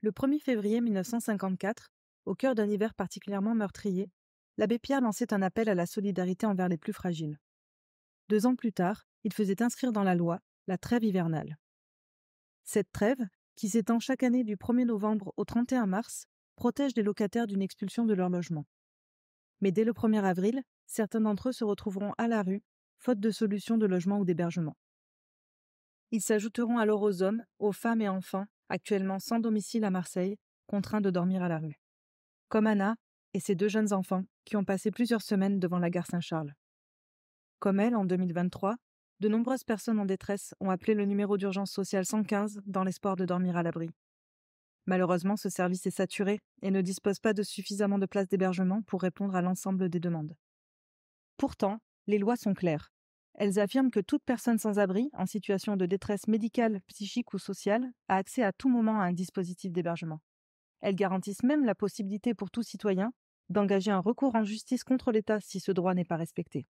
Le 1er février 1954, au cœur d'un hiver particulièrement meurtrier, l'abbé Pierre lançait un appel à la solidarité envers les plus fragiles. Deux ans plus tard, il faisait inscrire dans la loi la trêve hivernale. Cette trêve, qui s'étend chaque année du 1er novembre au 31 mars, protège les locataires d'une expulsion de leur logement. Mais dès le 1er avril, certains d'entre eux se retrouveront à la rue, faute de solution de logement ou d'hébergement. Ils s'ajouteront alors aux hommes, aux femmes et enfants actuellement sans domicile à Marseille, contraint de dormir à la rue. Comme Anna et ses deux jeunes enfants qui ont passé plusieurs semaines devant la gare Saint-Charles. Comme elle, en 2023, de nombreuses personnes en détresse ont appelé le numéro d'urgence sociale 115 dans l'espoir de dormir à l'abri. Malheureusement, ce service est saturé et ne dispose pas de suffisamment de places d'hébergement pour répondre à l'ensemble des demandes. Pourtant, les lois sont claires. Elles affirment que toute personne sans abri, en situation de détresse médicale, psychique ou sociale, a accès à tout moment à un dispositif d'hébergement. Elles garantissent même la possibilité pour tout citoyen d'engager un recours en justice contre l'État si ce droit n'est pas respecté.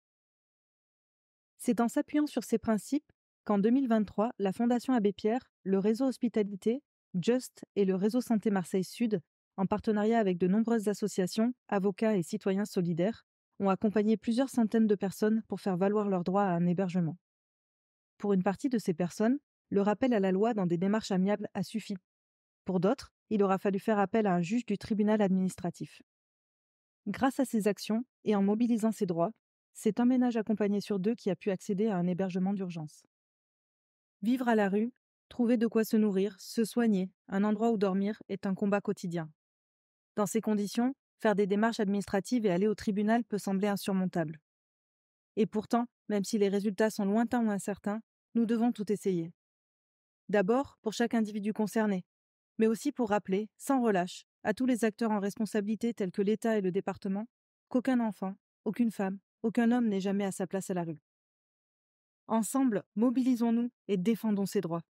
C'est en s'appuyant sur ces principes qu'en 2023, la Fondation Abbé Pierre, le réseau Hospitalité, Just et le réseau Santé Marseille Sud, en partenariat avec de nombreuses associations, avocats et citoyens solidaires, ont accompagné plusieurs centaines de personnes pour faire valoir leur droit à un hébergement. Pour une partie de ces personnes, le rappel à la loi dans des démarches amiables a suffi. Pour d'autres, il aura fallu faire appel à un juge du tribunal administratif. Grâce à ces actions et en mobilisant ses droits, c'est un ménage accompagné sur deux qui a pu accéder à un hébergement d'urgence. Vivre à la rue, trouver de quoi se nourrir, se soigner, un endroit où dormir est un combat quotidien. Dans ces conditions, faire des démarches administratives et aller au tribunal peut sembler insurmontable. Et pourtant, même si les résultats sont lointains ou incertains, nous devons tout essayer. D'abord, pour chaque individu concerné, mais aussi pour rappeler, sans relâche, à tous les acteurs en responsabilité tels que l'État et le département, qu'aucun enfant, aucune femme, aucun homme n'est jamais à sa place à la rue. Ensemble, mobilisons-nous et défendons ces droits.